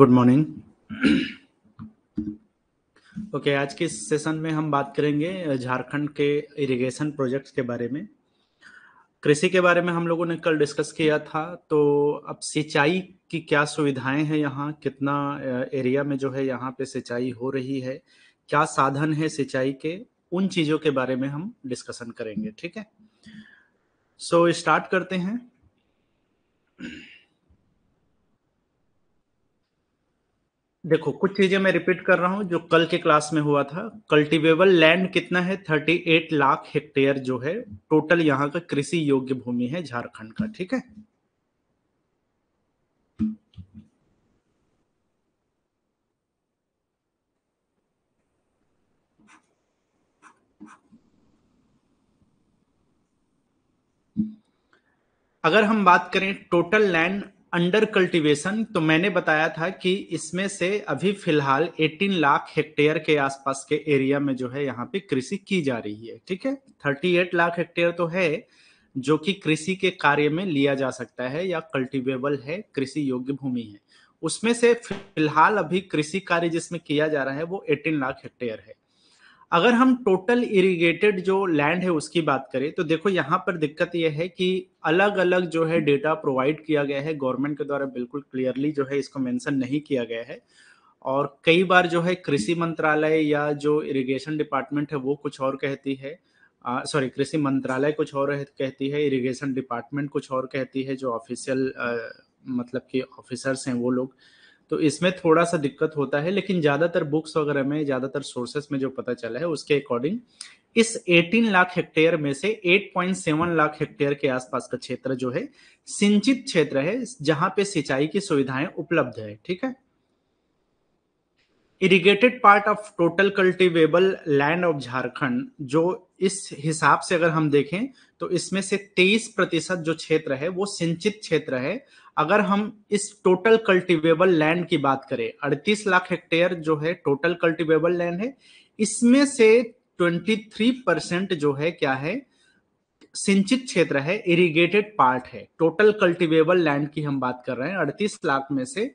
good morning okay आज के session में हम बात करेंगे झारखंड के इरिगेशन प्रोजेक्ट्स के बारे में कृषि के बारे में हम लोगों ने कल डिस्कस किया था तो अब सिंचाई की क्या सुविधाएं हैं यहाँ कितना एरिया में जो है यहाँ पे सिंचाई हो रही है क्या साधन है सिंचाई के उन चीज़ों के बारे में हम डिस्कशन करेंगे ठीक है सो so, स्टार्ट करते हैं देखो कुछ चीजें मैं रिपीट कर रहा हूं जो कल के क्लास में हुआ था कल्टीवेबल लैंड कितना है 38 लाख हेक्टेयर जो है टोटल यहाँ का कृषि योग्य भूमि है झारखंड का ठीक है अगर हम बात करें टोटल लैंड अंडर कल्टीवेशन तो मैंने बताया था कि इसमें से अभी फिलहाल 18 लाख हेक्टेयर के आसपास के एरिया में जो है यहाँ पे कृषि की जा रही है ठीक है 38 लाख हेक्टेयर तो है जो कि कृषि के कार्य में लिया जा सकता है या कल्टीवेबल है कृषि योग्य भूमि है उसमें से फिलहाल अभी कृषि कार्य जिसमें किया जा रहा है वो 18 लाख हेक्टेयर है अगर हम टोटल इरिगेटेड जो लैंड है उसकी बात करें तो देखो यहाँ पर दिक्कत यह है कि अलग अलग जो है डेटा प्रोवाइड किया गया है गवर्नमेंट के द्वारा बिल्कुल क्लियरली जो है इसको मेंशन नहीं किया गया है और कई बार जो है कृषि मंत्रालय या जो इरिगेशन डिपार्टमेंट है वो कुछ और कहती है सॉरी कृषि मंत्रालय कुछ और कहती है इरिगेशन डिपार्टमेंट कुछ और कहती है जो ऑफिशियल मतलब कि ऑफिसर्स हैं वो लोग तो इसमें थोड़ा सा दिक्कत होता है लेकिन ज़्यादातर बुक्स वगैरह में ज़्यादातर सोर्सेस में जो पता चला है उसके अकॉर्डिंग इस 18 लाख हेक्टेयर में से 8.7 लाख हेक्टेयर के आसपास का क्षेत्र जो है सिंचित क्षेत्र है जहां पे सिंचाई की सुविधाएं उपलब्ध है ठीक है irrigated part of total cultivable land of Jharkhand जो इस हिसाब से अगर हम देखें तो इसमें से 23 प्रतिशत जो क्षेत्र है वो सिंचित क्षेत्र है अगर हम इस टोटल कल्टिवेबल लैंड की बात करें अड़तीस लाख हेक्टेयर जो है टोटल कल्टिवेबल लैंड है इसमें से 23 परसेंट जो है क्या है सिंचित क्षेत्र है इरिगेटेड पार्ट है टोटल कल्टिवेबल लैंड की हम बात कर रहे हैं अड़तीस लाख में से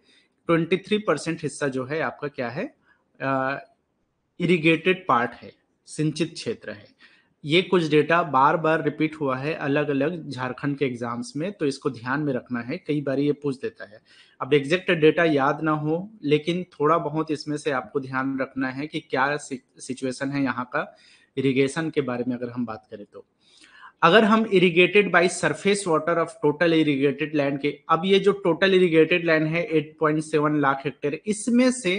23 परसेंट हिस्सा जो है आपका क्या है इरिगेटेड पार्ट है सिंचित क्षेत्र है ये कुछ डेटा बार बार रिपीट हुआ है अलग अलग झारखंड के एग्जाम्स में तो इसको ध्यान में रखना है कई बार ये पूछ देता है अब एग्जैक्ट डेटा याद ना हो लेकिन थोड़ा बहुत इसमें से आपको ध्यान रखना है कि क्या सिचुएशन है यहाँ का इरिगेशन के बारे में अगर हम बात करें तो अगर हम irrigated by surface water of total irrigated land के अब ये जो टोटल इरिगेटेड लैंड है 8.7 लाख हेक्टेयर इसमें से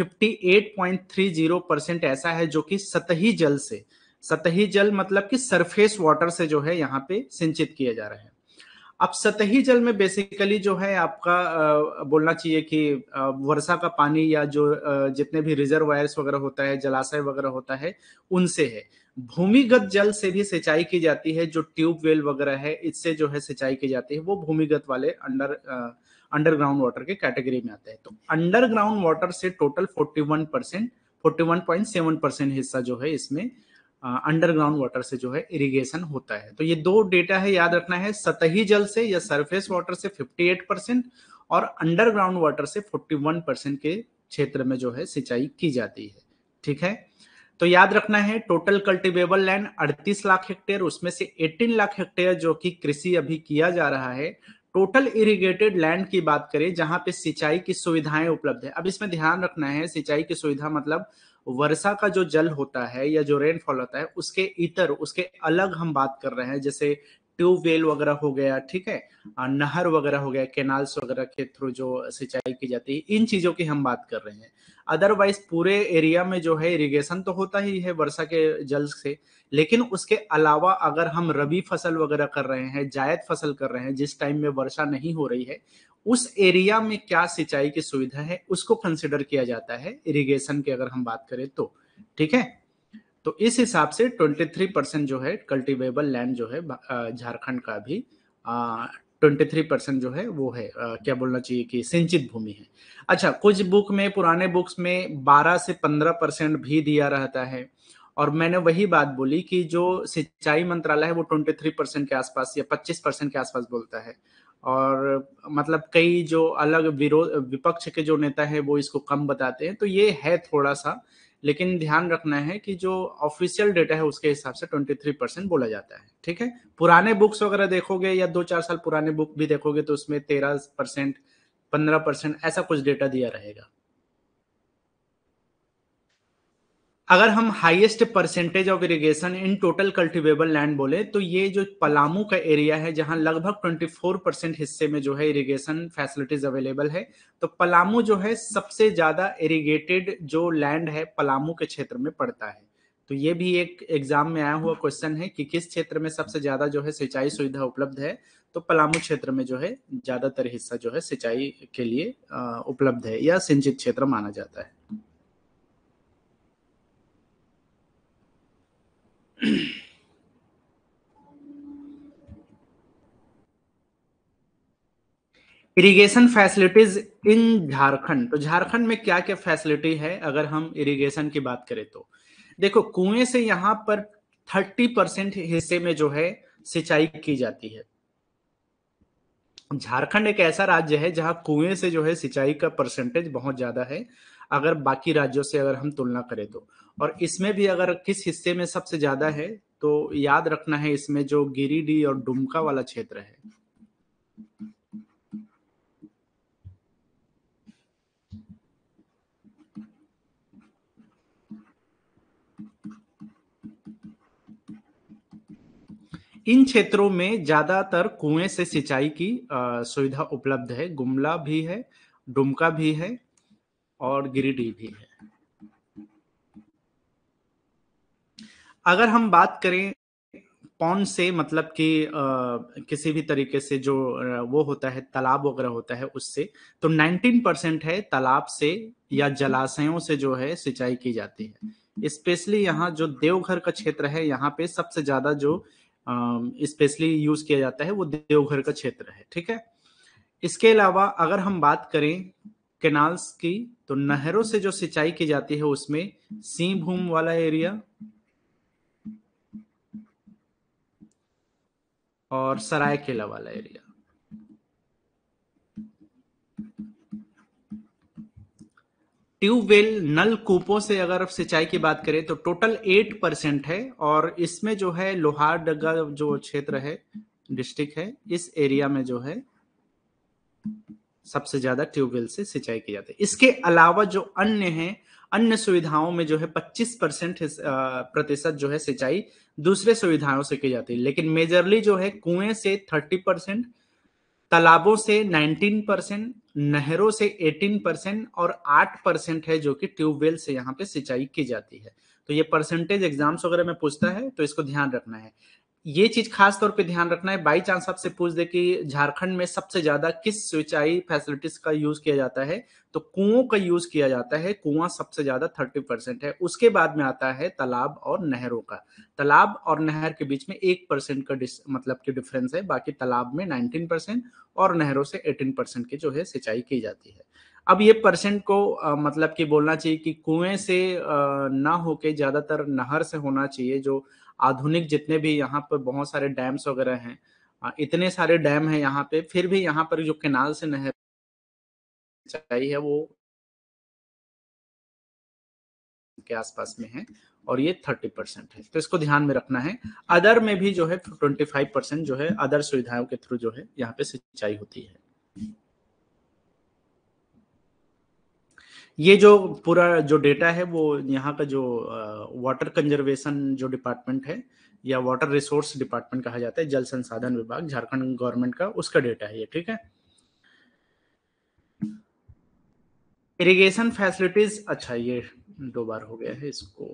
58.30 परसेंट ऐसा है जो कि सतही जल से सतही जल मतलब कि सरफेस वाटर से जो है यहाँ पे सिंचित किया जा रहा है अब सतही जल में बेसिकली जो है आपका बोलना चाहिए कि वर्षा का पानी या जो जितने भी रिजर्व वगैरह होता है जलाशय वगैरह होता है उनसे है भूमिगत जल से भी सिंचाई की जाती है जो ट्यूबवेल वगैरह है इससे जो है सिंचाई की जाती है वो भूमिगत वाले अंडर अंडरग्राउंड वाटर के कैटेगरी में आते हैं तो अंडरग्राउंड वाटर से total one percent seven percent हिस्सा जो है इसमें अंडरग्राउंड वाटर से जो है इरिगेशन होता है तो ये दो डेटा है याद रखना है सतही जल से या सरफेस वाटर से 58 परसेंट और अंडरग्राउंड वाटर से 41 परसेंट के क्षेत्र में जो है सिंचाई की जाती है ठीक है तो याद रखना है total cultivable land 38 lakh hectare उसमें से 18 लाख हेक्टेयर जो कि कृषि अभी किया जा रहा है टोटल इरिगेटेड लैंड की बात करें जहां पे सिंचाई की सुविधाएं उपलब्ध है अब इसमें ध्यान रखना है सिंचाई की सुविधा मतलब वर्षा का जो जल होता है या जो रेनफॉल होता है उसके इतर उसके अलग हम बात कर रहे हैं जैसे ट्यूबवेल वगैरह हो गया ठीक है नहर वगैरह हो गया केनाल्स वगैरह के थ्रू जो सिंचाई की जाती है इन चीजों की हम बात कर रहे हैं अदरवाइज पूरे एरिया में जो है इरिगेशन तो होता ही है वर्षा के जल से लेकिन उसके अलावा अगर हम रबी फसल वगैरह कर रहे हैं जायद फसल कर रहे हैं जिस टाइम में वर्षा नहीं हो रही है उस एरिया में क्या सिंचाई की सुविधा है उसको कंसिडर किया जाता है इरिगेशन की अगर हम बात करें तो ठीक है तो इस हिसाब से 23 परसेंट जो है कल्टिवेबल लैंड जो है झारखंड का भी ट्वेंटी थ्री परसेंट जो है वो है आ, क्या बोलना चाहिए कि सिंचित भूमि है अच्छा कुछ बुक में पुराने बुक्स में बारह से पंद्रह परसेंट भी दिया रहता है और मैंने वही बात बोली कि जो सिंचाई मंत्रालय है वो ट्वेंटी थ्री परसेंट के आसपास या पच्चीस परसेंट के आसपास बोलता है और मतलब कई जो अलग विरोध विपक्ष के जो नेता है वो इसको कम बताते हैं तो ये है थोड़ा सा लेकिन ध्यान रखना है कि जो ऑफिशियल डेटा है उसके हिसाब से 23 परसेंट बोला जाता है ठीक है पुराने बुक्स वगैरह देखोगे या दो चार साल पुराने बुक भी देखोगे तो उसमें तेरह परसेंट पंद्रह परसेंट ऐसा कुछ डेटा दिया रहेगा अगर हम highest percentage of irrigation in total cultivable land बोले तो ये जो पलामू का एरिया है जहां लगभग 24 परसेंट हिस्से में जो है इरिगेशन फैसिलिटीज अवेलेबल है तो पलामू जो है सबसे ज्यादा इरिगेटेड जो लैंड है पलामू के क्षेत्र में पड़ता है तो ये भी एक एग्जाम में आया हुआ क्वेश्चन है कि किस क्षेत्र में सबसे ज्यादा जो है सिंचाई सुविधा उपलब्ध है तो पलामू क्षेत्र में जो है ज्यादातर हिस्सा जो है सिंचाई के लिए उपलब्ध है या सिंचित क्षेत्र माना जाता है इरिगेशन फैसिलिटीज इन झारखंड तो झारखंड में क्या क्या फैसिलिटी है अगर हम इरिगेशन की बात करें तो देखो कुएं से यहां पर थर्टी परसेंट हिस्से में जो है सिंचाई की जाती है झारखंड एक ऐसा राज्य है जहां कुएं से जो है सिंचाई का परसेंटेज बहुत ज्यादा है अगर बाकी राज्यों से अगर हम तुलना करें तो और इसमें भी अगर किस हिस्से में सबसे ज्यादा है तो याद रखना है इसमें जो गिरिडीह और डुमका वाला क्षेत्र है इन क्षेत्रों में ज्यादातर कुएं से सिंचाई की सुविधा उपलब्ध है गुमला भी है डुमका भी है और गिरिडीह भी है अगर हम बात करें पौन से मतलब कि किसी भी तरीके से जो वो होता है तालाब वगैरह होता है उससे तो 19 परसेंट है तालाब से या जलाशयों से जो है सिंचाई की जाती है स्पेशली यहाँ जो देवघर का क्षेत्र है यहाँ पे सबसे ज्यादा जो स्पेशली यूज किया जाता है वो देवघर का क्षेत्र है ठीक है इसके अलावा अगर हम बात करें केनाल्स की तो नहरों से जो सिंचाई की जाती है उसमें सिंहभूम वाला एरिया और सरायकेला वाला एरिया ट्यूबवेल नल कूपों से अगर आप सिंचाई की बात करें तो टोटल एट परसेंट है और इसमें जो है लोहारडगा जो क्षेत्र है डिस्ट्रिक्ट है इस एरिया में जो है सबसे ज्यादा ट्यूबवेल से सिंचाई की जाती है इसके अलावा जो अन्य है अन्य सुविधाओं में जो है 25 परसेंट प्रतिशत जो है सिंचाई दूसरे सुविधाओं से की जाती है लेकिन मेजरली जो है कुएं से 30 परसेंट तालाबों से 19 परसेंट नहरों से 18 परसेंट और 8 परसेंट है जो कि ट्यूबवेल से यहाँ पे सिंचाई की जाती है तो ये परसेंटेज एग्जाम्स वगैरह में पूछता है तो इसको ध्यान रखना है ये चीज खास तौर पे ध्यान रखना है बाई चांस आपसे पूछ दे कि झारखंड में सबसे ज्यादा किस सिंचाई फैसिलिटीज का यूज किया जाता है तो कुओं का यूज किया जाता है कुआं सबसे ज्यादा थर्टी परसेंट है उसके बाद में आता है तालाब और नहरों का तालाब और नहर के बीच में एक परसेंट का मतलब की डिफरेंस है बाकी तालाब में नाइनटीन परसेंट और नहरों से एटीन परसेंट की जो है सिंचाई की जाती है अब ये परसेंट को आ, मतलब कि बोलना चाहिए कि कुएं से आ, ना होके ज्यादातर नहर से होना चाहिए जो आधुनिक जितने भी यहाँ पर बहुत सारे डैम्स वगैरह हैं इतने सारे डैम हैं यहाँ पे फिर भी यहाँ पर जो केनाल से नहर चाहिए है वो के आसपास में है और ये थर्टी परसेंट है तो इसको ध्यान में रखना है अदर में भी जो है ट्वेंटी फाइव परसेंट जो है अदर सुविधाओं के थ्रू जो है यहाँ पे सिंचाई होती है ये जो पूरा जो डेटा है वो यहाँ का जो वाटर कंजर्वेशन जो डिपार्टमेंट है या वाटर रिसोर्स डिपार्टमेंट कहा जाता है जल संसाधन विभाग झारखंड गवर्नमेंट का उसका डेटा है ये ठीक है इरिगेशन फैसिलिटीज अच्छा ये दो बार हो गया है इसको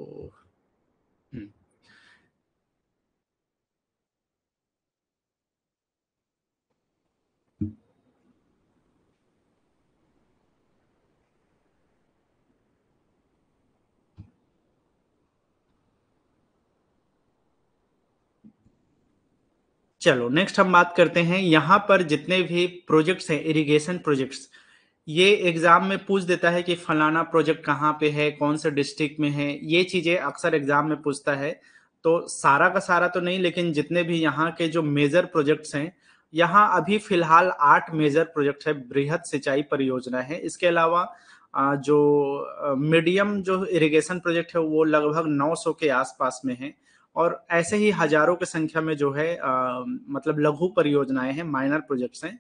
चलो नेक्स्ट हम बात करते हैं यहाँ पर जितने भी प्रोजेक्ट्स हैं इरिगेशन प्रोजेक्ट्स ये एग्जाम में पूछ देता है कि फलाना प्रोजेक्ट कहाँ पे है कौन से डिस्ट्रिक्ट में है ये चीजें अक्सर एग्जाम में पूछता है तो सारा का सारा तो नहीं लेकिन जितने भी यहाँ के जो मेजर प्रोजेक्ट्स हैं यहाँ अभी फिलहाल आठ मेजर प्रोजेक्ट है बृहद सिंचाई परियोजना है इसके अलावा जो मीडियम जो इरिगेशन प्रोजेक्ट है वो लगभग 900 के आसपास में है और ऐसे ही हजारों की संख्या में जो है आ, मतलब लघु परियोजनाएं हैं माइनर प्रोजेक्ट्स हैं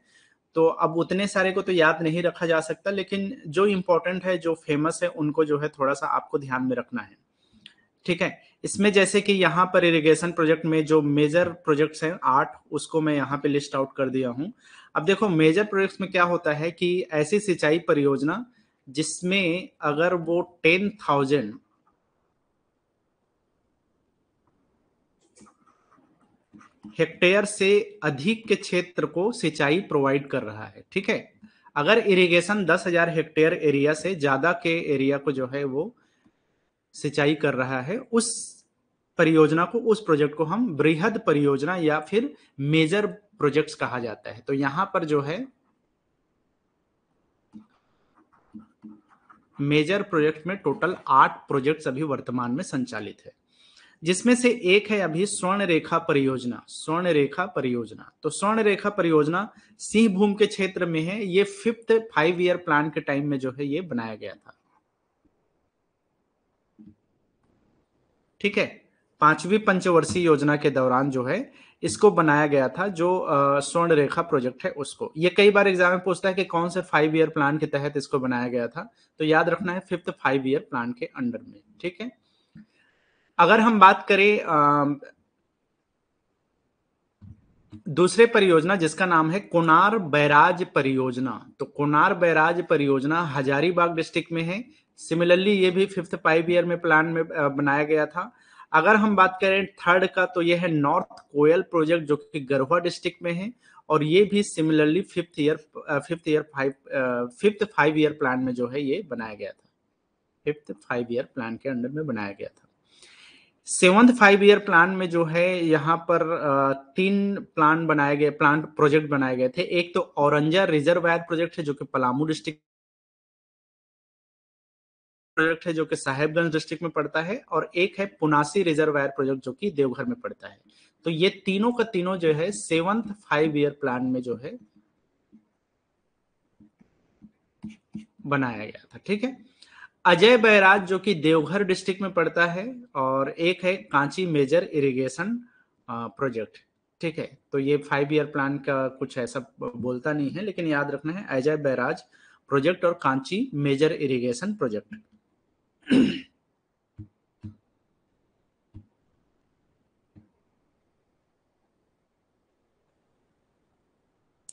तो अब उतने सारे को तो याद नहीं रखा जा सकता लेकिन जो इम्पोर्टेंट है जो फेमस है उनको जो है थोड़ा सा आपको ध्यान में रखना है ठीक है इसमें जैसे कि यहाँ पर इरिगेशन प्रोजेक्ट में जो मेजर प्रोजेक्ट्स हैं आठ उसको मैं यहाँ पे लिस्ट आउट कर दिया हूँ अब देखो मेजर प्रोजेक्ट्स में क्या होता है कि ऐसी सिंचाई परियोजना जिसमें अगर वो टेन थाउजेंड हेक्टेयर से अधिक के क्षेत्र को सिंचाई प्रोवाइड कर रहा है ठीक है अगर इरिगेशन 10,000 हेक्टेयर एरिया से ज्यादा के एरिया को जो है वो सिंचाई कर रहा है उस परियोजना को उस प्रोजेक्ट को हम बृहद परियोजना या फिर मेजर प्रोजेक्ट्स कहा जाता है तो यहां पर जो है मेजर प्रोजेक्ट में टोटल आठ प्रोजेक्ट्स अभी वर्तमान में संचालित है जिसमें से एक है अभी स्वर्ण रेखा परियोजना स्वर्ण रेखा परियोजना तो स्वर्ण रेखा परियोजना सिंहभूम के क्षेत्र में है ये फिफ्थ फाइव ईयर प्लान के टाइम में जो है ये बनाया गया था ठीक है पांचवी पंचवर्षीय योजना के दौरान जो है इसको बनाया गया था जो स्वर्ण रेखा प्रोजेक्ट है उसको ये कई बार एग्जाम में पूछता है कि कौन से फाइव ईयर प्लान के तहत इसको बनाया गया था तो याद रखना है फिफ्थ फाइव ईयर प्लान के अंडर में ठीक है अगर हम बात करें दूसरे परियोजना जिसका नाम है कोनार बैराज परियोजना तो कोनार बैराज परियोजना हजारीबाग डिस्ट्रिक्ट में है सिमिलरली ये भी फिफ्थ फाइव ईयर में प्लान में बनाया गया था अगर हम बात करें थर्ड का तो यह है नॉर्थ कोयल प्रोजेक्ट जो कि गढ़वा डिस्ट्रिक्ट में है और ये भी similarly fifth year fifth year five fifth five year plan में जो है ये बनाया गया था फिफ्थ फाइव ईयर प्लान के अंडर में बनाया गया था सेवंथ फाइव ईयर प्लान में जो है यहाँ पर तीन प्लान बनाए गए प्लांट प्रोजेक्ट बनाए गए थे एक तो औरंजा रिजर्वायर प्रोजेक्ट है जो कि पलामू डिस्ट्रिक्ट प्रोजेक्ट है जो कि साहेबगंज डिस्ट्रिक्ट में पड़ता है और एक है पुनासी रिजर्वायर प्रोजेक्ट जो कि देवघर में पड़ता है तो ये तीनों का तीनों जो है सेवंथ फाइव ईयर प्लान में जो है बनाया गया था ठीक है अजय बैराज जो कि देवघर डिस्ट्रिक्ट में पड़ता है और एक है कांची मेजर इरिगेशन प्रोजेक्ट ठीक है तो ये फाइव ईयर प्लान का कुछ ऐसा बोलता नहीं है लेकिन याद रखना है अजय बैराज प्रोजेक्ट और कांची मेजर इरिगेशन प्रोजेक्ट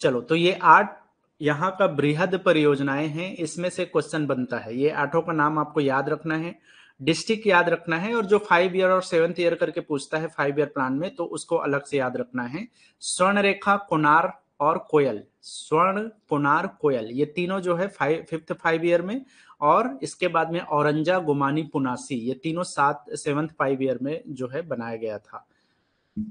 चलो तो ये आठ यहाँ का बृहद परियोजनाएं हैं इसमें से क्वेश्चन बनता है ये आठों का नाम आपको याद रखना है डिस्ट्रिक्ट याद रखना है और जो फाइव ईयर और सेवंथ ईयर करके पूछता है फाइव ईयर प्लान में तो उसको अलग से याद रखना है स्वर्ण रेखा कोनार और कोयल स्वर्ण कोनार कोयल ये तीनों जो है फाइव फिफ्थ फाइव ईयर में और इसके बाद में औरंजा गुमानी पुनासी ये तीनों सात सेवंथ फाइव ईयर में जो है बनाया गया था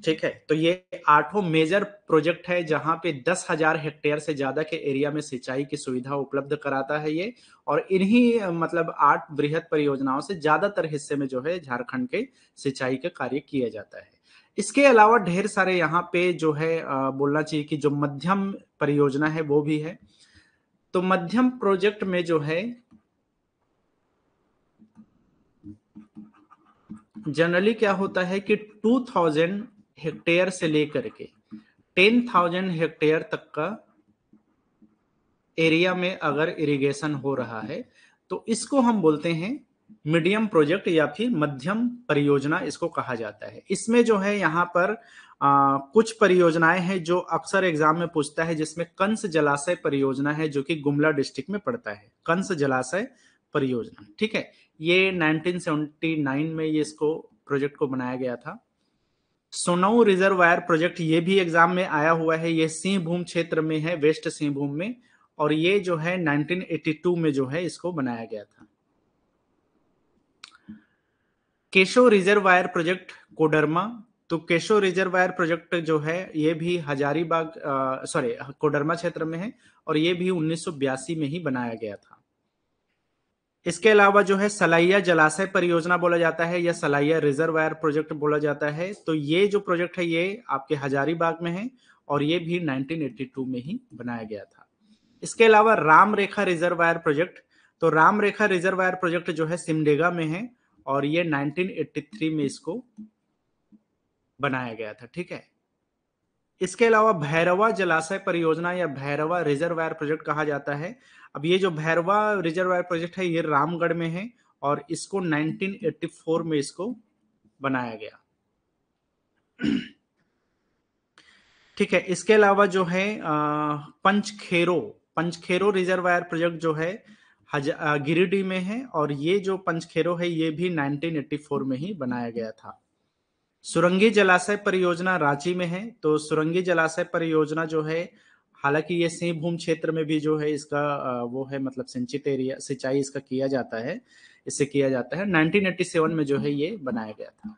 ठीक है तो ये आठों मेजर प्रोजेक्ट है जहां पे दस हजार हेक्टेयर से ज्यादा के एरिया में सिंचाई की सुविधा उपलब्ध कराता है ये और इन्हीं मतलब आठ वृहत परियोजनाओं से ज्यादातर हिस्से में जो है झारखंड के सिंचाई का कार्य किया जाता है इसके अलावा ढेर सारे यहाँ पे जो है बोलना चाहिए कि जो मध्यम परियोजना है वो भी है तो मध्यम प्रोजेक्ट में जो है जनरली क्या होता है कि 2000 हेक्टेयर से लेकर के टेन थाउजेंड हेक्टेयर तक का एरिया में अगर इरिगेशन हो रहा है तो इसको हम बोलते हैं मीडियम प्रोजेक्ट या फिर मध्यम परियोजना इसको कहा जाता है इसमें जो है यहाँ पर आ, कुछ परियोजनाएं हैं जो अक्सर एग्जाम में पूछता है जिसमें कंस जलाशय परियोजना है जो कि गुमला डिस्ट्रिक्ट में पड़ता है कंस जलाशय परियोजना ठीक है ये 1979 में ये इसको प्रोजेक्ट को बनाया गया था सोनऊ रिजर्वायर प्रोजेक्ट ये भी एग्जाम में आया हुआ है ये सिंहभूम क्षेत्र में है वेस्ट सिंहभूम में और ये जो है 1982 में जो है इसको बनाया गया था केशो रिजर्वायर प्रोजेक्ट कोडरमा तो केशो रिजर्वायर प्रोजेक्ट जो है ये भी हजारीबाग सॉरी कोडरमा क्षेत्र में है और ये भी उन्नीस में ही बनाया गया था इसके अलावा जो है सलाइया जलाशय परियोजना बोला जाता है या सलाइया रिजर्वायर प्रोजेक्ट बोला जाता है तो ये जो प्रोजेक्ट है ये आपके हजारीबाग में है और ये भी 1982 में ही बनाया गया था इसके अलावा राम रेखा रिजर्वायर प्रोजेक्ट तो राम रेखा रिजर्वायर प्रोजेक्ट जो है सिमडेगा में है और ये 1983 में इसको बनाया गया था ठीक है इसके अलावा भैरवा जलाशय परियोजना या भैरवा रिजर्वायर प्रोजेक्ट कहा जाता है अब ये जो भैरवा रिजर्वायर प्रोजेक्ट है ये रामगढ़ में है और इसको 1984 में इसको बनाया गया ठीक है इसके अलावा जो है पंचखेरो पंचखेरो रिजर्वायर प्रोजेक्ट जो है गिरिडीह में है और ये जो पंचखेरो है ये भी 1984 में ही बनाया गया था सुरंगी जलाशय परियोजना रांची में है तो सुरंगी जलाशय परियोजना जो है हालांकि ये सिंहभूम क्षेत्र में भी जो है इसका वो है मतलब सिंचित एरिया सिंचाई इसका किया जाता है इससे किया जाता है 1987 में जो है ये बनाया गया था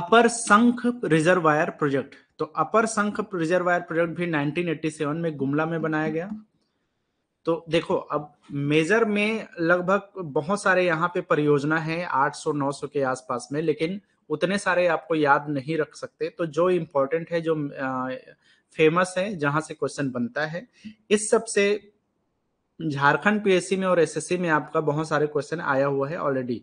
अपर संख रिजर्वायर प्रोजेक्ट तो अपर संख रिजर्वायर प्रोजेक्ट भी 1987 में गुमला में बनाया गया तो देखो अब मेजर में लगभग बहुत सारे यहाँ पे परियोजना है 800 900 के आसपास में लेकिन उतने सारे आपको याद नहीं रख सकते तो जो इम्पोर्टेंट है जो फेमस है जहां से क्वेश्चन बनता है इस सब से झारखंड पीएससी में और एसएससी में आपका बहुत सारे क्वेश्चन आया हुआ है ऑलरेडी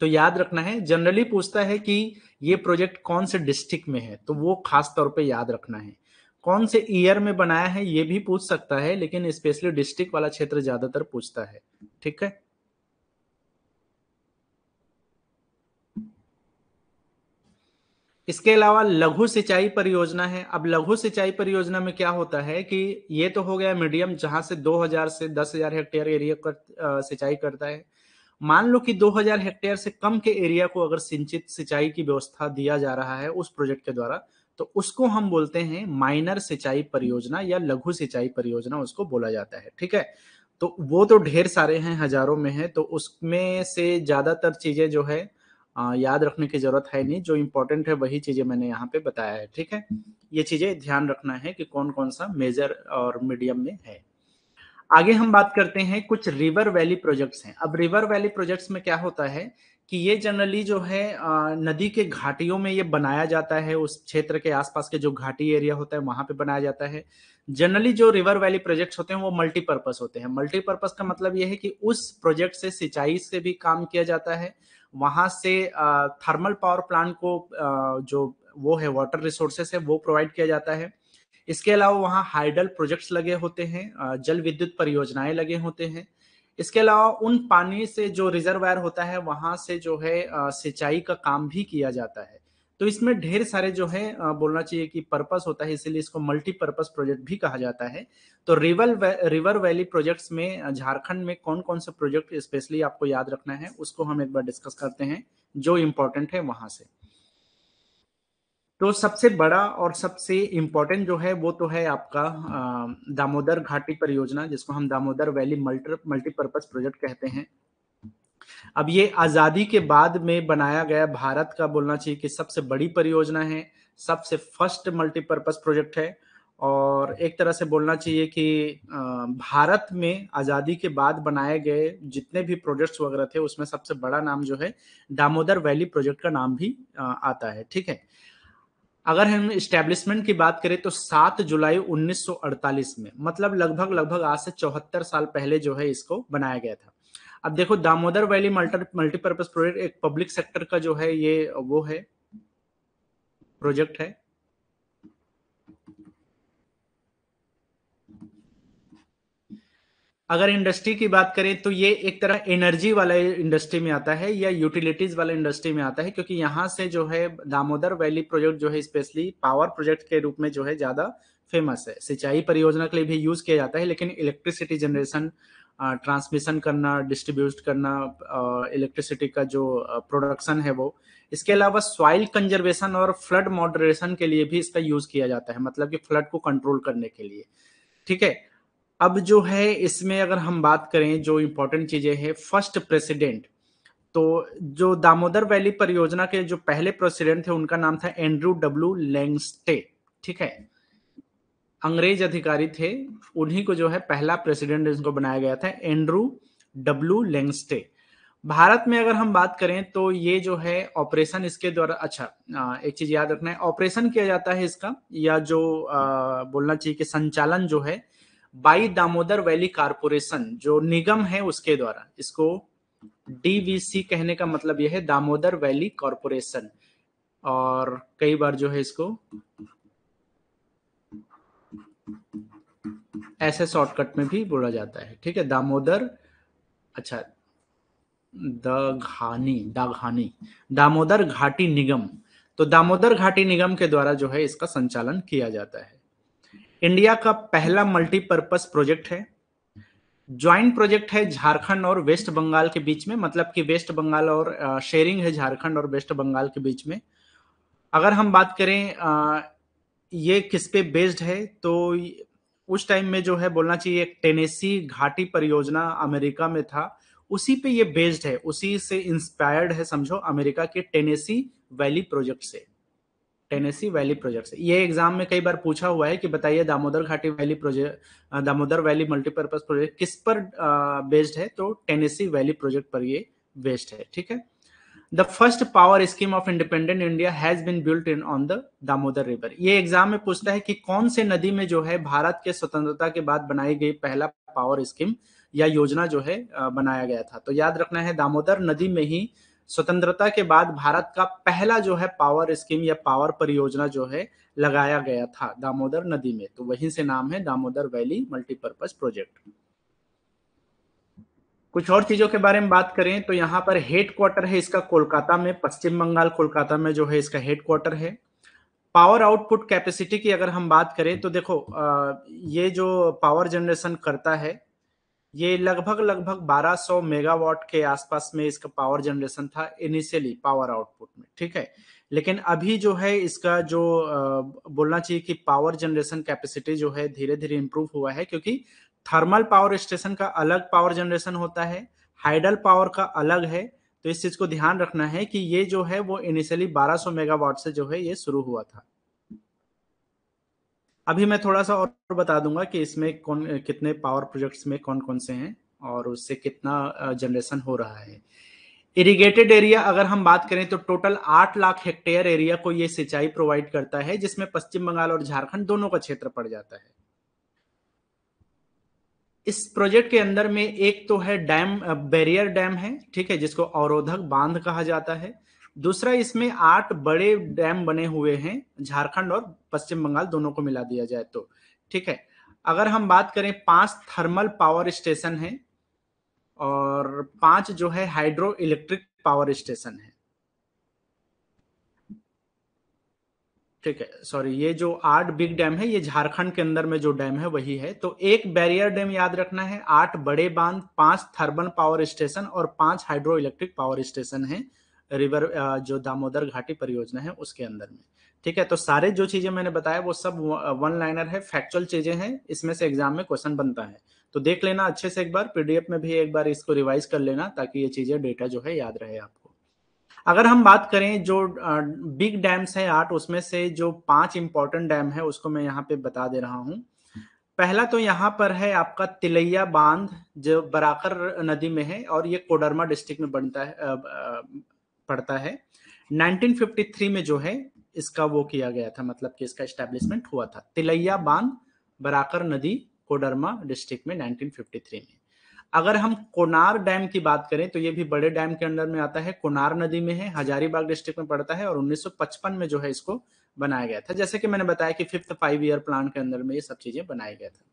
तो याद रखना है जनरली पूछता है कि ये प्रोजेक्ट कौन से डिस्ट्रिक्ट में है तो वो खास तौर पे याद रखना है कौन से ईयर में बनाया है ये भी पूछ सकता है लेकिन स्पेशली डिस्ट्रिक्ट वाला क्षेत्र ज्यादातर पूछता है ठीक है इसके अलावा लघु सिंचाई परियोजना है अब लघु सिंचाई परियोजना में क्या होता है कि ये तो हो गया मीडियम जहां से 2000 से 10000 हेक्टेयर एरिया कर सिंचाई करता है मान लो कि 2000 हेक्टेयर से कम के एरिया को अगर सिंचित सिंचाई की व्यवस्था दिया जा रहा है उस प्रोजेक्ट के द्वारा तो उसको हम बोलते हैं माइनर सिंचाई परियोजना या लघु सिंचाई परियोजना उसको बोला जाता है ठीक है तो वो तो ढेर सारे हैं हजारों में है तो उसमें से ज्यादातर चीजें जो है याद रखने की जरूरत है नहीं जो इम्पोर्टेंट है वही चीजें मैंने यहाँ पे बताया है ठीक है ये चीजें ध्यान रखना है कि कौन कौन सा मेजर और मीडियम में है आगे हम बात करते हैं कुछ रिवर वैली प्रोजेक्ट्स हैं अब रिवर वैली प्रोजेक्ट्स में क्या होता है कि ये जनरली जो है नदी के घाटियों में ये बनाया जाता है उस क्षेत्र के आसपास के जो घाटी एरिया होता है वहां पे बनाया जाता है जनरली जो रिवर वैली प्रोजेक्ट्स होते हैं वो मल्टीपर्पज होते हैं मल्टीपर्पज का मतलब ये है कि उस प्रोजेक्ट से सिंचाई से भी काम किया जाता है वहां से थर्मल पावर प्लांट को जो वो है वाटर रिसोर्सेस है वो प्रोवाइड किया जाता है इसके अलावा वहाँ हाइडल प्रोजेक्ट्स लगे होते हैं जल विद्युत परियोजनाएं लगे होते हैं इसके अलावा उन पानी से जो रिजर्वायर होता है वहां से जो है सिंचाई का काम भी किया जाता है तो इसमें ढेर सारे जो है बोलना चाहिए कि पर्पस होता है इसीलिए इसको मल्टीपर्पज प्रोजेक्ट भी कहा जाता है तो रिवर वै, रिवर वैली प्रोजेक्ट्स में झारखंड में कौन कौन से प्रोजेक्ट स्पेशली आपको याद रखना है उसको हम एक बार डिस्कस करते हैं जो इम्पोर्टेंट है वहां से तो सबसे बड़ा और सबसे इम्पोर्टेंट जो है वो तो है आपका दामोदर घाटी परियोजना जिसको हम Damodar valley multi multipurpose project कहते हैं अब ये आज़ादी के बाद में बनाया गया भारत का बोलना चाहिए कि सबसे बड़ी परियोजना है सबसे फर्स्ट मल्टीपर्पज़ प्रोजेक्ट है और एक तरह से बोलना चाहिए कि भारत में आज़ादी के बाद बनाए गए जितने भी प्रोजेक्ट्स वगैरह थे उसमें सबसे बड़ा नाम जो है दामोदर वैली प्रोजेक्ट का नाम भी आता है ठीक है अगर हम इस्टेब्लिशमेंट की बात करें तो 7 जुलाई 1948 में मतलब लगभग लगभग आज से चौहत्तर साल पहले जो है इसको बनाया गया था अब देखो दामोदर वैली मल्टीपर्पज प्रोजेक्ट एक पब्लिक सेक्टर का जो है ये वो है प्रोजेक्ट है अगर इंडस्ट्री की बात करें तो ये एक तरह एनर्जी वाला इंडस्ट्री में आता है या यूटिलिटीज वाला इंडस्ट्री में आता है क्योंकि यहां से जो है दामोदर वैली प्रोजेक्ट जो है स्पेशली पावर प्रोजेक्ट के रूप में जो है ज्यादा फेमस है सिंचाई परियोजना के लिए भी यूज किया जाता है लेकिन इलेक्ट्रिसिटी जनरेशन ट्रांसमिशन करना डिस्ट्रीब्यूट करना इलेक्ट्रिसिटी का जो प्रोडक्शन है वो इसके अलावा सॉइल कंजर्वेशन और फ्लड मॉडरेशन के लिए भी इसका यूज किया जाता है मतलब कि फ्लड को कंट्रोल करने के लिए ठीक है अब जो है इसमें अगर हम बात करें जो इंपॉर्टेंट चीजें हैं फर्स्ट प्रेसिडेंट तो जो दामोदर वैली परियोजना के जो पहले प्रेसिडेंट थे उनका नाम था एंड्रू डब्ल्यू लेंगस्टे ठीक है अंग्रेज अधिकारी थे उन्हीं को जो है पहला प्रेसिडेंट इनको बनाया गया था एंड्रू डब्लू लेंगस्टे भारत में अगर हम बात करें तो ये जो है ऑपरेशन इसके द्वारा अच्छा एक चीज याद रखना है ऑपरेशन किया जाता है इसका या जो आ, बोलना चाहिए कि संचालन जो है बाई दामोदर वैली कारपोरेशन जो निगम है उसके द्वारा इसको डीवीसी कहने का मतलब यह है दामोदर वैली कॉरपोरेशन और कई बार जो है इसको ऐसे शॉर्टकट में भी बोला जाता है ठीक है दामोदर अच्छा दघानी दाघानी दामोदर घाटी निगम तो दामोदर घाटी निगम के द्वारा जो है इसका संचालन किया जाता है इंडिया का पहला मल्टीपर्पज प्रोजेक्ट है ज्वाइंट प्रोजेक्ट है झारखंड और वेस्ट बंगाल के बीच में मतलब कि वेस्ट बंगाल और शेयरिंग है झारखंड और वेस्ट बंगाल के बीच में अगर हम बात करें ये किस पे बेस्ड है तो उस टाइम में जो है बोलना चाहिए एक टेनेसी घाटी परियोजना अमेरिका में था उसी पे ये बेस्ड है उसी से इंस्पायर्ड है समझो अमेरिका के टेनेसी वैली प्रोजेक्ट से टेनेसी वैली प्रोजेक्ट से ये एग्जाम में कई बार पूछा हुआ है कि बताइए दामोदर घाटी valley project Damodar valley multipurpose project किस पर बेस्ड है तो टेनेसी वैली प्रोजेक्ट पर ये बेस्ड है ठीक है the first power scheme of independent India has been built in on the Damodar river ये एग्जाम में पूछता है कि कौन से नदी में जो है भारत के स्वतंत्रता के बाद बनाई गई पहला पावर स्कीम या योजना जो है बनाया गया था तो याद रखना है दामोदर नदी में ही स्वतंत्रता के बाद भारत का पहला जो है पावर स्कीम या पावर परियोजना जो है लगाया गया था दामोदर नदी में तो वहीं से नाम है दामोदर वैली मल्टीपर्पज प्रोजेक्ट कुछ और चीजों के बारे में बात करें तो यहाँ पर हेड क्वार्टर है इसका कोलकाता में पश्चिम बंगाल कोलकाता में जो है इसका हेड क्वार्टर है पावर आउटपुट कैपेसिटी की अगर हम बात करें तो देखो ये जो पावर जनरेशन करता है ये लगभग लगभग 1200 मेगावाट के आसपास में इसका पावर जनरेशन था इनिशियली पावर आउटपुट में ठीक है लेकिन अभी जो है इसका जो बोलना चाहिए कि पावर जनरेशन कैपेसिटी जो है धीरे धीरे इंप्रूव हुआ है क्योंकि थर्मल पावर स्टेशन का अलग पावर जनरेशन होता है हाइडल पावर का अलग है तो इस चीज को ध्यान रखना है कि ये जो है वो इनिशियली 1200 मेगावाट से जो है ये शुरू हुआ था अभी मैं थोड़ा सा और बता दूंगा कि इसमें कौन कितने पावर प्रोजेक्ट्स में कौन कौन से हैं और उससे कितना जनरेशन हो रहा है इरिगेटेड एरिया अगर हम बात करें तो टोटल आठ लाख हेक्टेयर एरिया को ये सिंचाई प्रोवाइड करता है जिसमें पश्चिम बंगाल और झारखंड दोनों का क्षेत्र पड़ जाता है इस प्रोजेक्ट के अंदर में एक तो है डैम बैरियर डैम है ठीक है जिसको अवरोधक बांध कहा जाता है दूसरा इसमें आठ बड़े डैम बने हुए हैं झारखंड और पश्चिम बंगाल दोनों को मिला दिया जाए तो ठीक है अगर हम बात करें पांच थर्मल पावर स्टेशन है और पांच जो है हाइड्रो इलेक्ट्रिक पावर स्टेशन है ठीक है सॉरी ये जो आठ बिग डैम है ये झारखंड के अंदर में जो डैम है वही है तो एक बैरियर डैम याद रखना है आठ बड़े बांध पांच थर्बल पावर स्टेशन और पांच हाइड्रो इलेक्ट्रिक पावर स्टेशन है रिवर जो दामोदर घाटी परियोजना है उसके अंदर में ठीक है तो सारे जो चीजें मैंने बताया वो सब वन लाइनर है फैक्चुअल चीजें हैं इसमें से एग्जाम में क्वेश्चन बनता है तो देख लेना अच्छे से एक बार पीडीएफ में भी एक बार इसको रिवाइज कर लेना ताकि ये चीजें डेटा जो है याद रहे आपको अगर हम बात करें जो बिग डैम्स हैं आठ उसमें से जो पांच इंपॉर्टेंट डैम है उसको मैं यहाँ पे बता दे रहा हूँ पहला तो यहाँ पर है आपका तिलैया बांध जो बराकर नदी में है और ये कोडरमा डिस्ट्रिक्ट में बनता है पड़ता है 1953 में जो है इसका वो किया गया था मतलब कि इसका एस्टेब्लिशमेंट हुआ था तिलैया बांध बराकर नदी कोडरमा डिस्ट्रिक्ट में 1953 में अगर हम कोनार डैम की बात करें तो ये भी बड़े डैम के अंडर में आता है कोनार नदी में है हजारीबाग डिस्ट्रिक्ट में पड़ता है और 1955 में जो है इसको बनाया गया था जैसे कि मैंने बताया कि फिफ्थ फाइव ईयर प्लान के अंदर में ये सब चीजें बनाया गया था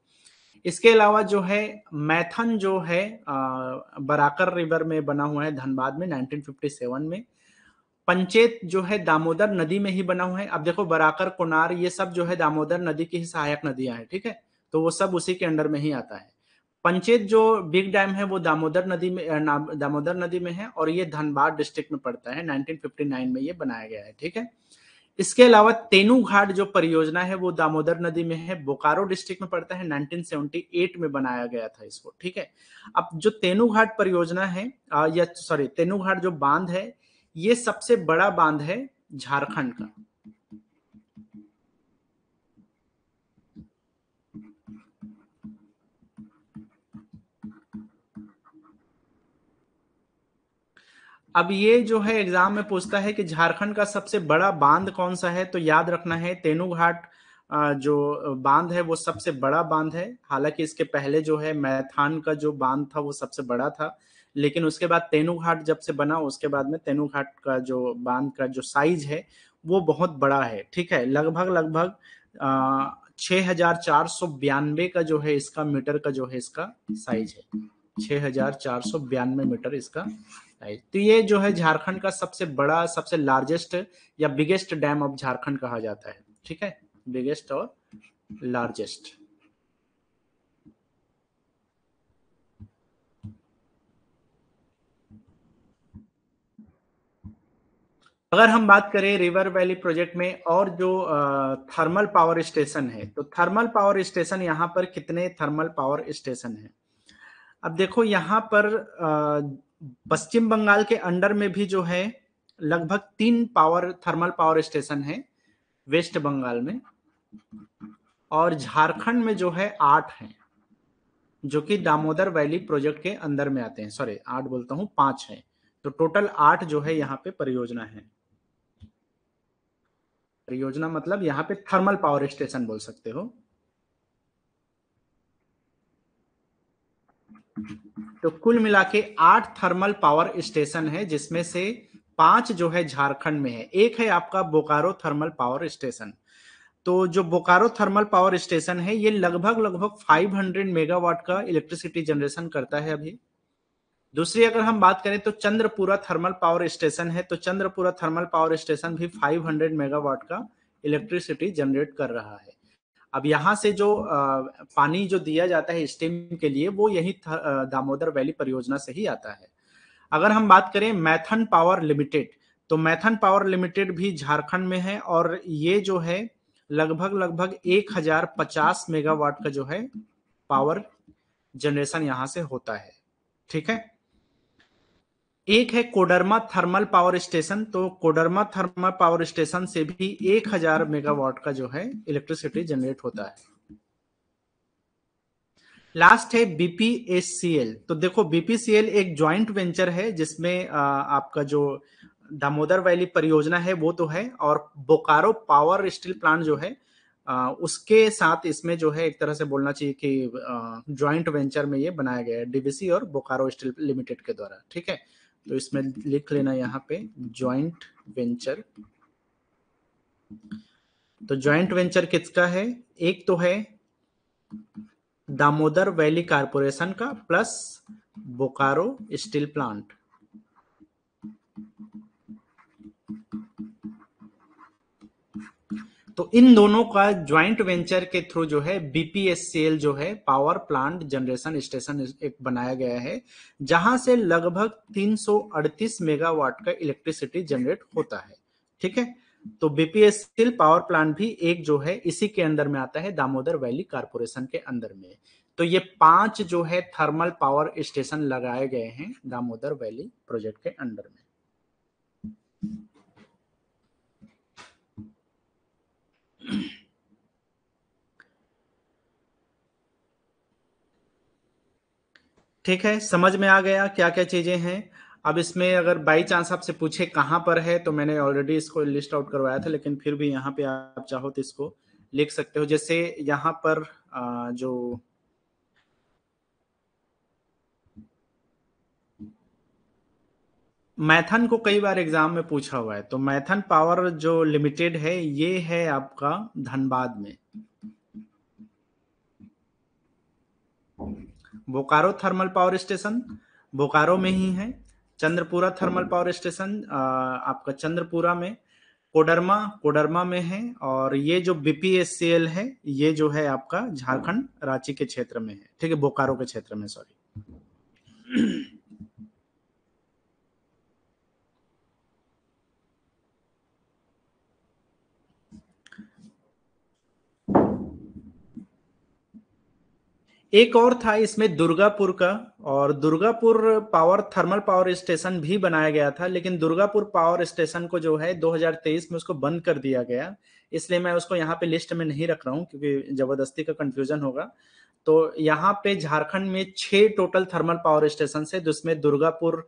इसके अलावा जो है मैथन जो है बराकर रिवर में बना हुआ है धनबाद में 1957 में पंचेत जो है दामोदर नदी में ही बना हुआ है अब देखो बराकर कोनार ये सब जो है दामोदर नदी की ही सहायक नदियां हैं ठीक है तो वो सब उसी के अंडर में ही आता है पंचेत जो बिग डैम है वो दामोदर नदी में दामोदर नदी में है और ये धनबाद डिस्ट्रिक्ट में पड़ता है 1959 में ये बनाया गया है ठीक है इसके अलावा तेनू घाट जो परियोजना है वो दामोदर नदी में है बोकारो डिस्ट्रिक्ट में पड़ता है 1978 में बनाया गया था इसको ठीक है अब जो तेनू घाट परियोजना है या सॉरी तेनू घाट जो बांध है ये सबसे बड़ा बांध है झारखंड का अब ये जो है एग्जाम में पूछता है कि झारखंड का सबसे बड़ा बांध कौन सा है तो याद रखना है तेनुघाट जो बांध है वो सबसे बड़ा बांध है हालांकि इसके पहले जो है मैथान का जो बांध था वो सबसे बड़ा था लेकिन उसके बाद तेनुघाट जब से बना उसके बाद में तेनुघाट का जो बांध का जो साइज है वो बहुत बड़ा है ठीक है लगभग लगभग छः हजार चार सौ बयानबे का जो है इसका मीटर का जो है इसका साइज है छह हजार चार सौ बयानबे मीटर इसका तो ये जो है झारखंड का सबसे बड़ा सबसे लार्जेस्ट या बिगेस्ट डैम ऑफ झारखंड कहा जाता है ठीक है बिगेस्ट और लार्जेस्ट अगर हम बात करें रिवर वैली प्रोजेक्ट में और जो थर्मल पावर स्टेशन है तो थर्मल पावर स्टेशन यहाँ पर कितने थर्मल पावर स्टेशन है अब देखो यहाँ पर पश्चिम बंगाल के अंडर में भी जो है लगभग तीन पावर थर्मल पावर स्टेशन है वेस्ट बंगाल में और झारखंड में जो है आठ है जो कि दामोदर वैली प्रोजेक्ट के अंदर में आते हैं सॉरी आठ बोलता हूं पांच है तो टोटल आठ जो है यहाँ पे परियोजना है परियोजना मतलब यहाँ पे थर्मल पावर स्टेशन बोल सकते हो तो कुल मिला के आठ थर्मल पावर स्टेशन है जिसमें से पांच जो है झारखंड में है एक है आपका बोकारो थर्मल पावर स्टेशन तो जो बोकारो थर्मल पावर स्टेशन है ये लगभग लगभग 500 मेगावाट का इलेक्ट्रिसिटी जनरेशन करता है अभी दूसरी अगर हम बात करें तो चंद्रपुरा थर्मल पावर स्टेशन है तो चंद्रपुरा थर्मल पावर स्टेशन भी 500 मेगावाट का इलेक्ट्रिसिटी जनरेट कर रहा है अब यहाँ से जो पानी जो दिया जाता है स्टीम के लिए वो यही दामोदर वैली परियोजना से ही आता है अगर हम बात करें मैथन पावर लिमिटेड तो मैथन पावर लिमिटेड भी झारखंड में है और ये जो है लगभग लगभग एक हजार पचास मेगावाट का जो है पावर जनरेशन यहां से होता है ठीक है एक है कोडरमा थर्मल पावर स्टेशन तो कोडरमा थर्मल पावर स्टेशन से भी एक हजार मेगावाट का जो है इलेक्ट्रिसिटी जनरेट होता है लास्ट है बीपीएससीएल तो देखो बीपीसीएल एक ज्वाइंट वेंचर है जिसमें आपका जो दामोदर वैली परियोजना है वो तो है और बोकारो पावर स्टील प्लांट जो है उसके साथ इसमें जो है एक तरह से बोलना चाहिए कि ज्वाइंट वेंचर में ये बनाया गया है डीबीसी और बोकारो स्टील लिमिटेड के द्वारा ठीक है तो इसमें लिख लेना यहाँ पे ज्वाइंट वेंचर तो ज्वाइंट वेंचर किसका है एक तो है दामोदर वैली कारपोरेशन का प्लस बोकारो स्टील प्लांट तो इन दोनों का ज्वाइंट वेंचर के थ्रू जो है बीपीएससीएल जो है पावर प्लांट जनरेशन स्टेशन एक बनाया गया है जहां से लगभग 338 मेगावाट का इलेक्ट्रिसिटी जनरेट होता है ठीक है तो बीपीएससीएल पावर प्लांट भी एक जो है इसी के अंदर में आता है दामोदर वैली कारपोरेशन के अंदर में तो ये पांच जो है थर्मल पावर स्टेशन लगाए गए हैं दामोदर वैली प्रोजेक्ट के अंदर में ठीक है समझ में आ गया क्या क्या चीजें हैं अब इसमें अगर बाई चांस आपसे पूछे कहां पर है तो मैंने ऑलरेडी इसको लिस्ट आउट करवाया था लेकिन फिर भी यहां पे आप चाहो तो इसको लिख सकते हो जैसे यहां पर जो मैथन को कई बार एग्जाम में पूछा हुआ है तो मैथन पावर जो लिमिटेड है ये है आपका धनबाद में Bokaro thermal power station Bokaro में ही है चंद्रपुरा थर्मल पावर स्टेशन आपका चंद्रपुरा में कोडरमा कोडरमा में है और ये जो बीपीएससीएल है ये जो है आपका झारखंड रांची के क्षेत्र में है ठीक है बोकारो के क्षेत्र में सॉरी एक और था इसमें दुर्गापुर का और Durgapur power thermal power station भी बनाया गया था लेकिन दुर्गापुर पावर स्टेशन को जो है 2023 में उसको बंद कर दिया गया इसलिए मैं उसको यहाँ पे लिस्ट में नहीं रख रहा हूँ क्योंकि जबरदस्ती का कंफ्यूजन होगा तो यहाँ पे झारखंड में छह टोटल थर्मल पावर स्टेशन है जिसमें दुर्गापुर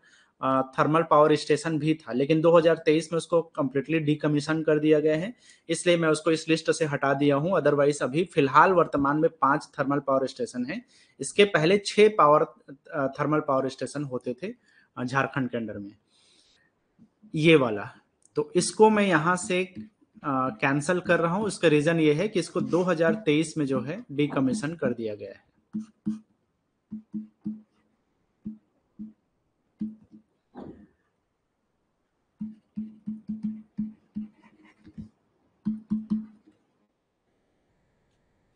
थर्मल पावर स्टेशन भी था लेकिन 2023 में उसको कम्प्लीटली डिकमीशन कर दिया गया है इसलिए मैं उसको इस लिस्ट से हटा दिया हूं अदरवाइज अभी फिलहाल वर्तमान में पांच थर्मल पावर स्टेशन हैं इसके पहले छह पावर थर्मल पावर स्टेशन होते थे झारखंड के अंडर में ये वाला तो इसको मैं यहां से कैंसल कर रहा हूं इसका रीजन ये है कि इसको 2023 में जो है डिकमीशन कर दिया गया है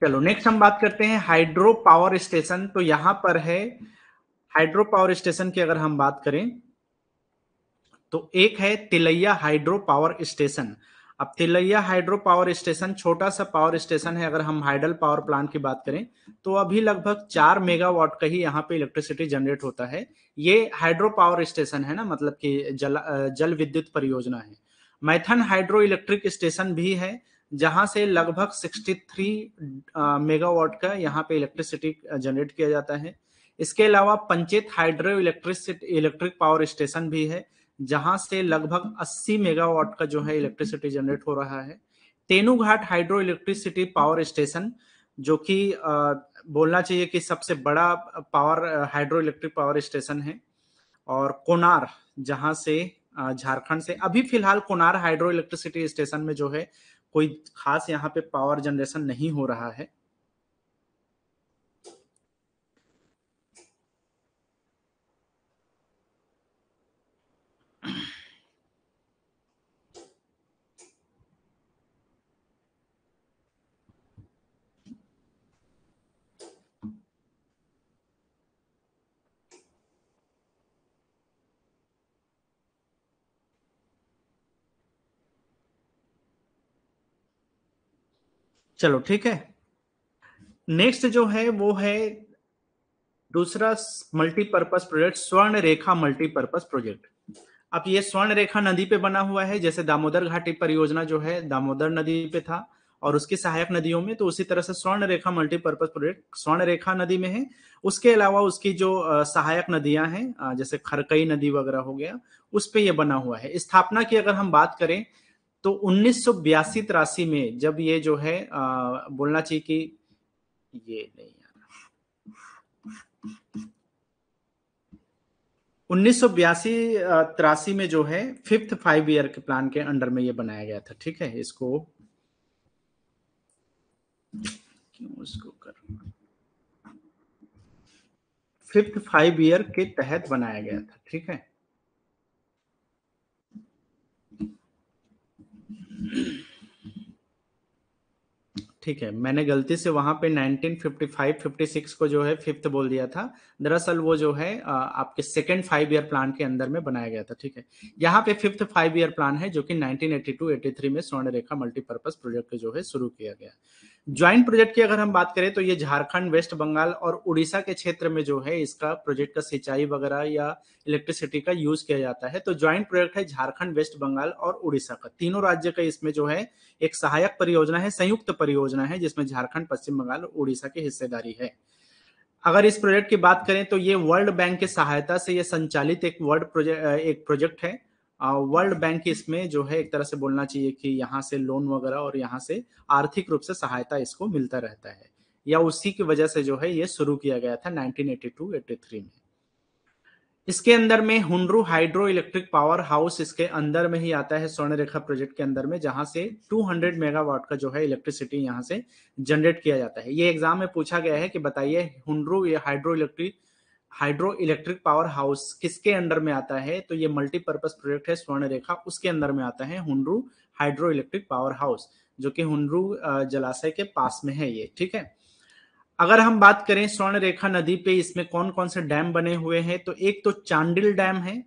चलो नेक्स्ट हम बात करते हैं हाइड्रो पावर स्टेशन तो यहाँ पर है हाइड्रो पावर स्टेशन की अगर हम बात करें तो एक है तिलैया हाइड्रो पावर स्टेशन अब तिलैया हाइड्रो पावर स्टेशन छोटा सा पावर स्टेशन है अगर हम हाइडल पावर प्लांट की बात करें तो अभी लगभग चार मेगावाट का ही यहाँ पे इलेक्ट्रिसिटी जनरेट होता है ये हाइड्रो पावर स्टेशन है ना मतलब कि जल जल विद्युत परियोजना है मैथन हाइड्रो इलेक्ट्रिक स्टेशन भी है जहां से लगभग 63 मेगावाट का यहाँ पे इलेक्ट्रिसिटी जनरेट किया जाता है इसके अलावा Panchet hydroelectricity electric power station भी है जहां से लगभग 80 मेगावाट का जो है इलेक्ट्रिसिटी जनरेट हो रहा है Tenughat hydroelectricity power station जो कि बोलना चाहिए कि सबसे बड़ा power hydroelectric power station है और कोनार जहां से झारखंड से अभी फिलहाल कोनार हाइड्रो इलेक्ट्रिसिटी स्टेशन में जो है कोई खास यहाँ पे पावर जनरेशन नहीं हो रहा है चलो ठीक है नेक्स्ट जो है वो है दूसरा मल्टीपर्पज प्रोजेक्ट स्वर्ण रेखा मल्टीपर्पज प्रोजेक्ट अब ये स्वर्ण रेखा नदी पे बना हुआ है जैसे दामोदर घाटी परियोजना जो है दामोदर नदी पे था और उसकी सहायक नदियों में तो उसी तरह से स्वर्ण रेखा मल्टीपर्पज प्रोजेक्ट स्वर्ण रेखा नदी में है उसके अलावा उसकी जो सहायक नदियां हैं जैसे खरकई नदी वगैरह हो गया उस पर यह बना हुआ है स्थापना की अगर हम बात करें तो उन्नीस सौ बयासी तिरासी में जब ये जो है आ, बोलना चाहिए कि ये नहीं उन्नीस सौ बयासी तिरासी में जो है फिफ्थ फाइव ईयर के प्लान के अंडर में ये बनाया गया था ठीक है इसको क्यों इसको कर फिफ्थ फाइव ईयर के तहत बनाया गया था ठीक है ठीक है मैंने गलती से वहां पे 1955-56 को जो है फिफ्थ बोल दिया था दरअसल वो जो है आपके सेकेंड फाइव ईयर प्लान के अंदर में बनाया गया था ठीक है यहाँ पे फिफ्थ फाइव ईयर प्लान है जो कि 1982-83 में स्वर्ण रेखा मल्टीपर्पज प्रोजेक्ट जो है शुरू किया गया ज्वाइंट प्रोजेक्ट की अगर हम बात करें तो ये झारखंड वेस्ट बंगाल और उड़ीसा के क्षेत्र में जो है इसका प्रोजेक्ट का सिंचाई वगैरह या इलेक्ट्रिसिटी का यूज किया जाता है तो ज्वाइंट प्रोजेक्ट है झारखंड वेस्ट बंगाल और उड़ीसा का तीनों राज्य का इसमें जो है एक सहायक परियोजना है संयुक्त परियोजना है जिसमें झारखंड पश्चिम बंगाल और उड़ीसा की हिस्सेदारी है अगर इस प्रोजेक्ट की बात करें तो ये वर्ल्ड बैंक के सहायता से ये संचालित एक वर्ल्ड प्रोजेक्ट एक प्रोजेक्ट है वर्ल्ड बैंक इसमें जो है एक तरह से बोलना चाहिए कि यहाँ से लोन वगैरह और यहाँ से आर्थिक रूप से सहायता इसको मिलता रहता है या उसी की वजह से जो है ये शुरू किया गया था 1982-83 में इसके अंदर में Hundru hydroelectric power house इसके अंदर में ही आता है स्वर्ण रेखा प्रोजेक्ट के अंदर में जहां से 200 मेगावाट का जो है इलेक्ट्रिसिटी यहां से जनरेट किया जाता है ये एग्जाम में पूछा गया है कि बताइए Hundru hydroelectric hydroelectric power house किसके अंडर में आता है तो ये मल्टीपर्पज प्रोजेक्ट है स्वर्ण रेखा उसके अंदर में आता है Hundru hydroelectric power house जो कि हुनरू जलाशय के पास में है ये ठीक है अगर हम बात करें स्वर्ण रेखा नदी पे इसमें कौन कौन से डैम बने हुए हैं तो एक तो चांडिल डैम है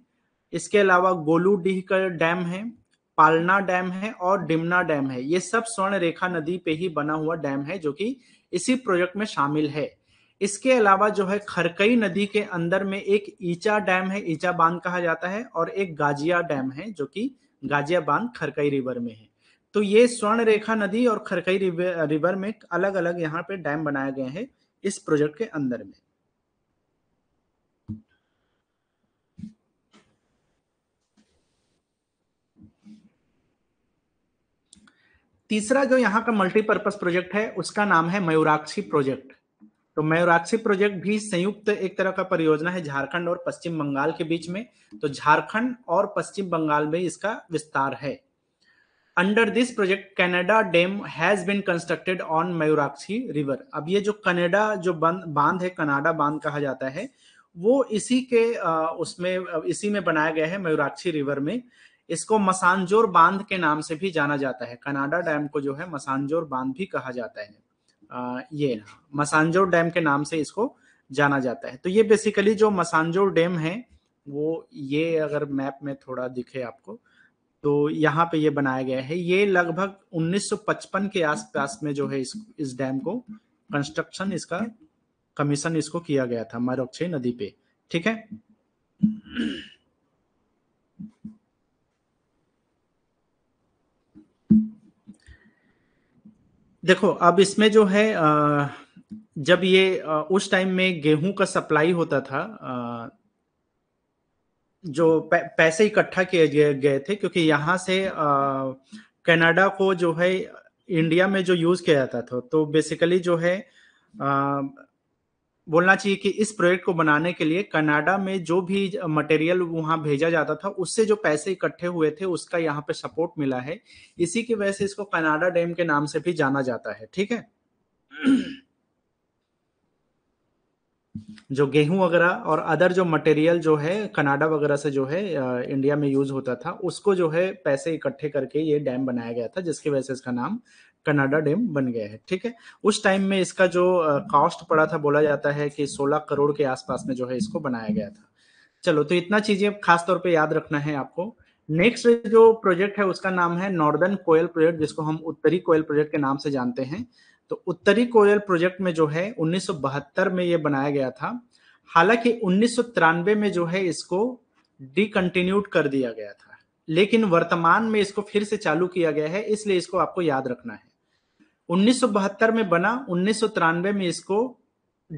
इसके अलावा गोलू डीह का डैम है पालना डैम है और डिमना डैम है ये सब स्वर्ण रेखा नदी पे ही बना हुआ डैम है जो कि इसी प्रोजेक्ट में शामिल है इसके अलावा जो है खरकई नदी के अंदर में एक ईचा डैम है ईचा बांध कहा जाता है और एक गाजिया डैम है जो कि गाजिया बांध खरकई रिवर में है तो ये स्वर्ण रेखा नदी और खरकई रिवर में अलग अलग यहाँ पे डैम बनाए गए हैं इस प्रोजेक्ट के अंदर में तीसरा जो यहाँ का मल्टीपर्पज प्रोजेक्ट है उसका नाम है मयूराक्षी प्रोजेक्ट तो मयूराक्षी प्रोजेक्ट भी संयुक्त एक तरह का परियोजना है झारखंड और पश्चिम बंगाल के बीच में तो झारखंड और पश्चिम बंगाल में इसका विस्तार है under this project Canada dam has been constructed on Mayurakshi river अब ये जो कनाडा जो बांध है कनाडा बांध कहा जाता है वो इसी के उसमें इसी में बनाया गया है मयूराक्षी रिवर में इसको मसानजोर बांध के नाम से भी जाना जाता है कनाडा डैम को जो है मसानजोर बांध भी कहा जाता है ये रहा मसांजो डैम के नाम से इसको जाना जाता है तो ये बेसिकली जो मसांजो डैम है वो ये अगर मैप में थोड़ा दिखे आपको तो यहाँ पे ये बनाया गया है ये लगभग 1955 के आसपास में जो है इस इस डैम को कंस्ट्रक्शन इसका कमीशन इसको किया गया था मरोक्षे नदी पे ठीक है देखो अब इसमें जो है जब ये उस टाइम में गेहूं का सप्लाई होता था जो पैसे इकट्ठा किए गए थे क्योंकि यहाँ से कनाडा को जो है इंडिया में जो यूज किया जाता था तो बेसिकली जो है बोलना चाहिए कि इस प्रोजेक्ट को बनाने के लिए कनाडा में जो भी मटेरियल वहां भेजा जाता था उससे जो पैसे इकट्ठे हुए थे उसका यहाँ पे सपोर्ट मिला है इसी की वजह से इसको कनाडा डैम के नाम से भी जाना जाता है ठीक है जो गेहूं वगैरह और अदर जो मटेरियल जो है कनाडा वगैरह से जो है इंडिया में यूज होता था उसको जो है पैसे इकट्ठे करके ये डैम बनाया गया था जिसकी वजह से इसका नाम कनाडा डैम बन गया है ठीक है उस टाइम में इसका जो कॉस्ट पड़ा था बोला जाता है कि 16 करोड़ के आसपास में जो है इसको बनाया गया था चलो तो इतना चीजें खास तौर पे याद रखना है आपको नेक्स्ट जो प्रोजेक्ट है उसका नाम है नॉर्दर्न कोयल प्रोजेक्ट जिसको हम उत्तरी कोयल प्रोजेक्ट के नाम से जानते हैं तो उत्तरी कोयल प्रोजेक्ट में जो है उन्नीस में ये बनाया गया था हालांकि उन्नीस में जो है इसको डिकंटिन्यूड कर दिया गया था लेकिन वर्तमान में इसको फिर से चालू किया गया है इसलिए इसको आपको याद रखना है 1972 में बना उन्नीस में इसको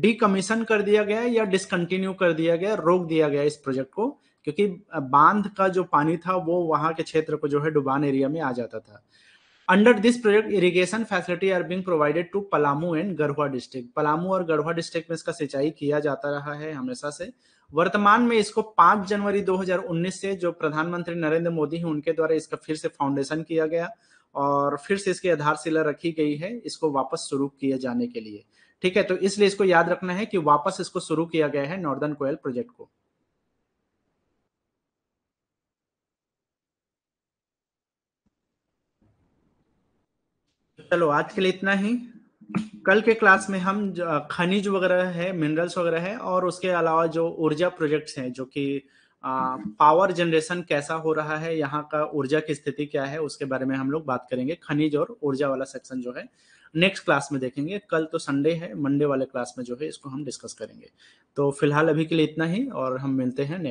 डीकमीशन कर दिया गया या डिसकंटिन्यू कर दिया गया रोक दिया गया इस प्रोजेक्ट को क्योंकि बांध का जो पानी था वो वहां के क्षेत्र को जो है डुबान एरिया में आ जाता था under this project irrigation facility are being provided to Palamu and Garhwa district Palamu और गढ़वा डिस्ट्रिक्ट में इसका सिंचाई किया जाता रहा है हमेशा से वर्तमान में इसको 5 जनवरी 2019 से जो प्रधानमंत्री नरेंद्र मोदी हैं उनके द्वारा इसका फिर से फाउंडेशन किया गया और फिर से इसकी आधारशिला रखी गई है इसको वापस शुरू किए जाने के लिए ठीक है तो इसलिए इसको याद रखना है कि वापस इसको शुरू किया गया है नॉर्दर्न कोयल प्रोजेक्ट को चलो आज के लिए इतना ही कल के क्लास में हम खनिज वगैरह है मिनरल्स वगैरह है और उसके अलावा जो ऊर्जा प्रोजेक्ट्स हैं जो कि पावर जनरेशन कैसा हो रहा है यहाँ का ऊर्जा की स्थिति क्या है उसके बारे में हम लोग बात करेंगे खनिज और ऊर्जा वाला सेक्शन जो है नेक्स्ट क्लास में देखेंगे कल तो संडे है मंडे वाले क्लास में जो है इसको हम डिस्कस करेंगे तो फिलहाल अभी के लिए इतना ही और हम मिलते हैं